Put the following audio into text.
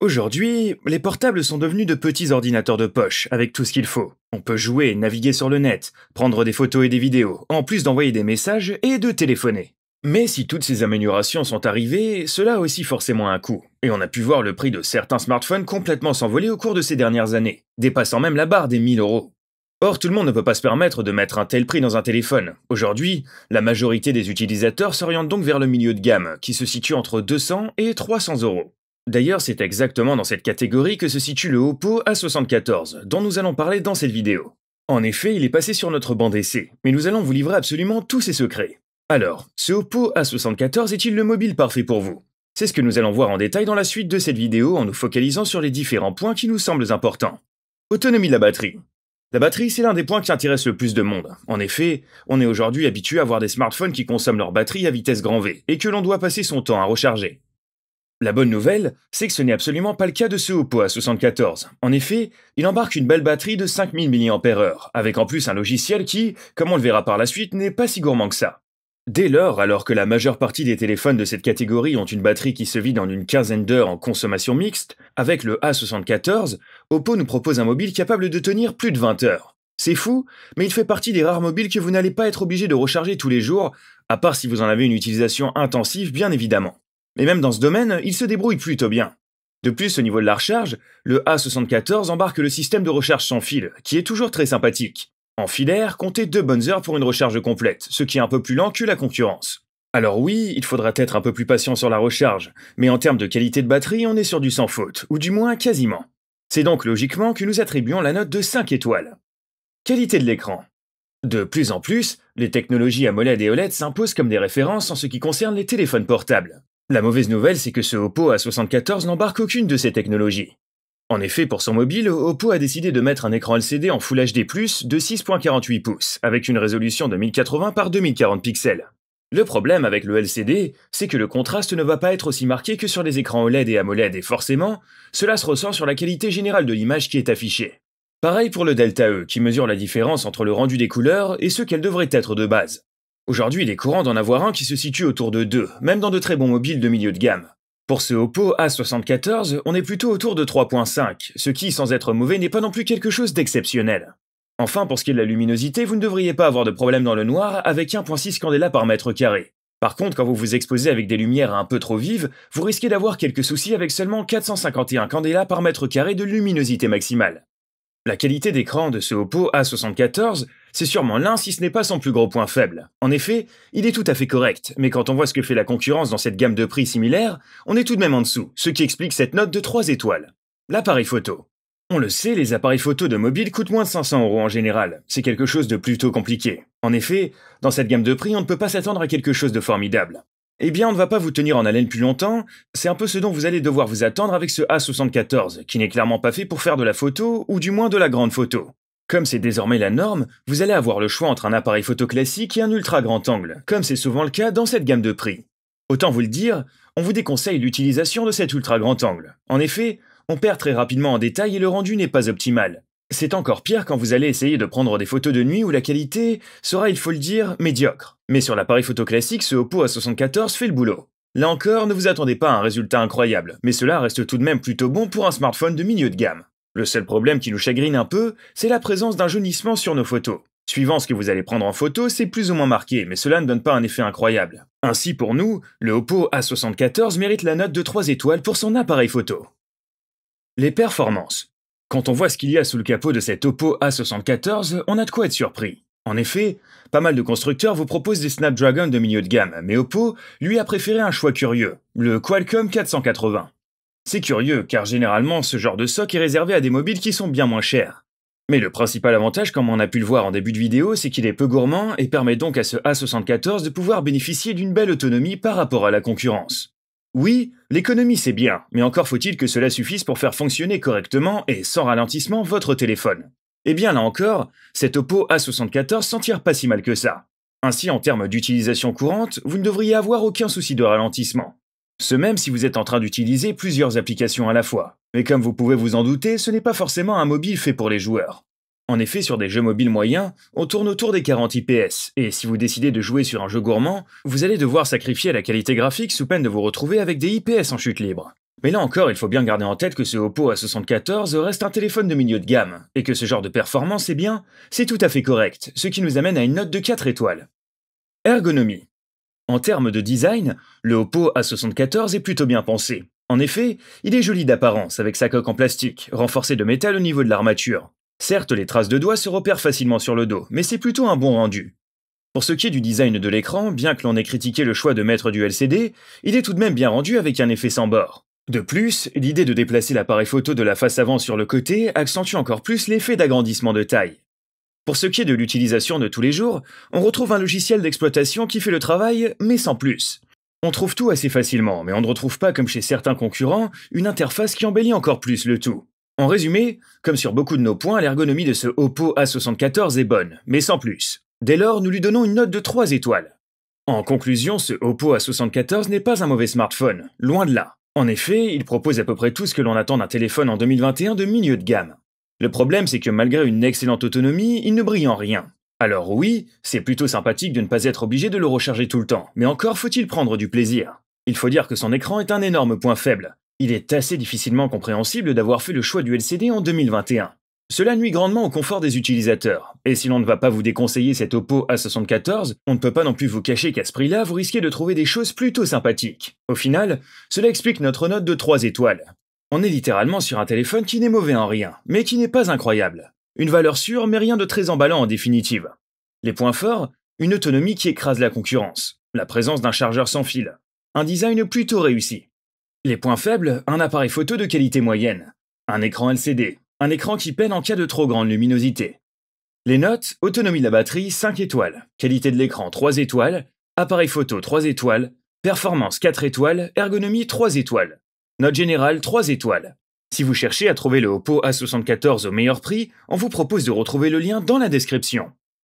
Aujourd'hui, les portables sont devenus de petits ordinateurs de poche, avec tout ce qu'il faut. On peut jouer, naviguer sur le net, prendre des photos et des vidéos, en plus d'envoyer des messages et de téléphoner. Mais si toutes ces améliorations sont arrivées, cela a aussi forcément un coût. Et on a pu voir le prix de certains smartphones complètement s'envoler au cours de ces dernières années, dépassant même la barre des 1000 euros. Or, tout le monde ne peut pas se permettre de mettre un tel prix dans un téléphone. Aujourd'hui, la majorité des utilisateurs s'orientent donc vers le milieu de gamme, qui se situe entre 200 et 300 euros. D'ailleurs, c'est exactement dans cette catégorie que se situe le Oppo A74, dont nous allons parler dans cette vidéo. En effet, il est passé sur notre banc d'essai, mais nous allons vous livrer absolument tous ses secrets. Alors, ce Oppo A74 est-il le mobile parfait pour vous C'est ce que nous allons voir en détail dans la suite de cette vidéo en nous focalisant sur les différents points qui nous semblent importants. Autonomie de la batterie. La batterie, c'est l'un des points qui intéresse le plus de monde. En effet, on est aujourd'hui habitué à voir des smartphones qui consomment leur batterie à vitesse grand V et que l'on doit passer son temps à recharger. La bonne nouvelle, c'est que ce n'est absolument pas le cas de ce Oppo A74. En effet, il embarque une belle batterie de 5000 mAh, avec en plus un logiciel qui, comme on le verra par la suite, n'est pas si gourmand que ça. Dès lors, alors que la majeure partie des téléphones de cette catégorie ont une batterie qui se vide en une quinzaine d'heures en consommation mixte, avec le A74, Oppo nous propose un mobile capable de tenir plus de 20 heures. C'est fou, mais il fait partie des rares mobiles que vous n'allez pas être obligé de recharger tous les jours, à part si vous en avez une utilisation intensive bien évidemment. Mais même dans ce domaine, il se débrouille plutôt bien. De plus, au niveau de la recharge, le A74 embarque le système de recharge sans fil, qui est toujours très sympathique. En filaire, comptez deux bonnes heures pour une recharge complète, ce qui est un peu plus lent que la concurrence. Alors oui, il faudra être un peu plus patient sur la recharge, mais en termes de qualité de batterie, on est sur du sans faute, ou du moins quasiment. C'est donc logiquement que nous attribuons la note de 5 étoiles. Qualité de l'écran. De plus en plus, les technologies AMOLED et OLED s'imposent comme des références en ce qui concerne les téléphones portables. La mauvaise nouvelle, c'est que ce Oppo A74 n'embarque aucune de ces technologies. En effet, pour son mobile, Oppo a décidé de mettre un écran LCD en Full HD+, de 6.48 pouces, avec une résolution de 1080 par 2040 pixels. Le problème avec le LCD, c'est que le contraste ne va pas être aussi marqué que sur les écrans OLED et AMOLED, et forcément, cela se ressent sur la qualité générale de l'image qui est affichée. Pareil pour le Delta E, qui mesure la différence entre le rendu des couleurs et ce qu'elle devrait être de base. Aujourd'hui, il est courant d'en avoir un qui se situe autour de 2, même dans de très bons mobiles de milieu de gamme. Pour ce Oppo A74, on est plutôt autour de 3.5, ce qui, sans être mauvais, n'est pas non plus quelque chose d'exceptionnel. Enfin, pour ce qui est de la luminosité, vous ne devriez pas avoir de problème dans le noir avec 1.6 candela par mètre carré. Par contre, quand vous vous exposez avec des lumières un peu trop vives, vous risquez d'avoir quelques soucis avec seulement 451 candela par mètre carré de luminosité maximale. La qualité d'écran de ce Oppo A74 c'est sûrement l'un si ce n'est pas son plus gros point faible. En effet, il est tout à fait correct, mais quand on voit ce que fait la concurrence dans cette gamme de prix similaire, on est tout de même en dessous, ce qui explique cette note de 3 étoiles. L'appareil photo. On le sait, les appareils photo de mobile coûtent moins de 500 euros en général. C'est quelque chose de plutôt compliqué. En effet, dans cette gamme de prix, on ne peut pas s'attendre à quelque chose de formidable. Eh bien, on ne va pas vous tenir en haleine plus longtemps, c'est un peu ce dont vous allez devoir vous attendre avec ce A74, qui n'est clairement pas fait pour faire de la photo, ou du moins de la grande photo. Comme c'est désormais la norme, vous allez avoir le choix entre un appareil photo classique et un ultra grand angle, comme c'est souvent le cas dans cette gamme de prix. Autant vous le dire, on vous déconseille l'utilisation de cet ultra grand angle. En effet, on perd très rapidement en détail et le rendu n'est pas optimal. C'est encore pire quand vous allez essayer de prendre des photos de nuit où la qualité sera, il faut le dire, médiocre. Mais sur l'appareil photo classique, ce Oppo A74 fait le boulot. Là encore, ne vous attendez pas à un résultat incroyable, mais cela reste tout de même plutôt bon pour un smartphone de milieu de gamme. Le seul problème qui nous chagrine un peu, c'est la présence d'un jaunissement sur nos photos. Suivant ce que vous allez prendre en photo, c'est plus ou moins marqué, mais cela ne donne pas un effet incroyable. Ainsi pour nous, le Oppo A74 mérite la note de 3 étoiles pour son appareil photo. Les performances. Quand on voit ce qu'il y a sous le capot de cet Oppo A74, on a de quoi être surpris. En effet, pas mal de constructeurs vous proposent des Snapdragon de milieu de gamme, mais Oppo, lui, a préféré un choix curieux, le Qualcomm 480. C'est curieux, car généralement ce genre de soc est réservé à des mobiles qui sont bien moins chers. Mais le principal avantage, comme on a pu le voir en début de vidéo, c'est qu'il est peu gourmand et permet donc à ce A74 de pouvoir bénéficier d'une belle autonomie par rapport à la concurrence. Oui, l'économie c'est bien, mais encore faut-il que cela suffise pour faire fonctionner correctement et sans ralentissement votre téléphone. Eh bien là encore, cet Oppo A74 s'en tire pas si mal que ça. Ainsi, en termes d'utilisation courante, vous ne devriez avoir aucun souci de ralentissement. Ce même si vous êtes en train d'utiliser plusieurs applications à la fois. Mais comme vous pouvez vous en douter, ce n'est pas forcément un mobile fait pour les joueurs. En effet, sur des jeux mobiles moyens, on tourne autour des 40 IPS, et si vous décidez de jouer sur un jeu gourmand, vous allez devoir sacrifier la qualité graphique sous peine de vous retrouver avec des IPS en chute libre. Mais là encore, il faut bien garder en tête que ce Oppo A74 reste un téléphone de milieu de gamme, et que ce genre de performance, est eh bien, c'est tout à fait correct, ce qui nous amène à une note de 4 étoiles. Ergonomie. En termes de design, le Oppo A74 est plutôt bien pensé. En effet, il est joli d'apparence avec sa coque en plastique, renforcée de métal au niveau de l'armature. Certes, les traces de doigts se repèrent facilement sur le dos, mais c'est plutôt un bon rendu. Pour ce qui est du design de l'écran, bien que l'on ait critiqué le choix de mettre du LCD, il est tout de même bien rendu avec un effet sans bord. De plus, l'idée de déplacer l'appareil photo de la face avant sur le côté accentue encore plus l'effet d'agrandissement de taille. Pour ce qui est de l'utilisation de tous les jours, on retrouve un logiciel d'exploitation qui fait le travail, mais sans plus. On trouve tout assez facilement, mais on ne retrouve pas, comme chez certains concurrents, une interface qui embellit encore plus le tout. En résumé, comme sur beaucoup de nos points, l'ergonomie de ce Oppo A74 est bonne, mais sans plus. Dès lors, nous lui donnons une note de 3 étoiles. En conclusion, ce Oppo A74 n'est pas un mauvais smartphone, loin de là. En effet, il propose à peu près tout ce que l'on attend d'un téléphone en 2021 de milieu de gamme. Le problème, c'est que malgré une excellente autonomie, il ne brille en rien. Alors oui, c'est plutôt sympathique de ne pas être obligé de le recharger tout le temps, mais encore faut-il prendre du plaisir. Il faut dire que son écran est un énorme point faible. Il est assez difficilement compréhensible d'avoir fait le choix du LCD en 2021. Cela nuit grandement au confort des utilisateurs, et si l'on ne va pas vous déconseiller cet Oppo A74, on ne peut pas non plus vous cacher qu'à ce prix-là, vous risquez de trouver des choses plutôt sympathiques. Au final, cela explique notre note de 3 étoiles. On est littéralement sur un téléphone qui n'est mauvais en rien, mais qui n'est pas incroyable. Une valeur sûre, mais rien de très emballant en définitive. Les points forts Une autonomie qui écrase la concurrence, la présence d'un chargeur sans fil, un design plutôt réussi. Les points faibles Un appareil photo de qualité moyenne, un écran LCD, un écran qui peine en cas de trop grande luminosité. Les notes Autonomie de la batterie 5 étoiles, qualité de l'écran 3 étoiles, appareil photo 3 étoiles, performance 4 étoiles, ergonomie 3 étoiles. Note générale 3 étoiles. Si vous cherchez à trouver le Oppo A74 au meilleur prix, on vous propose de retrouver le lien dans la description.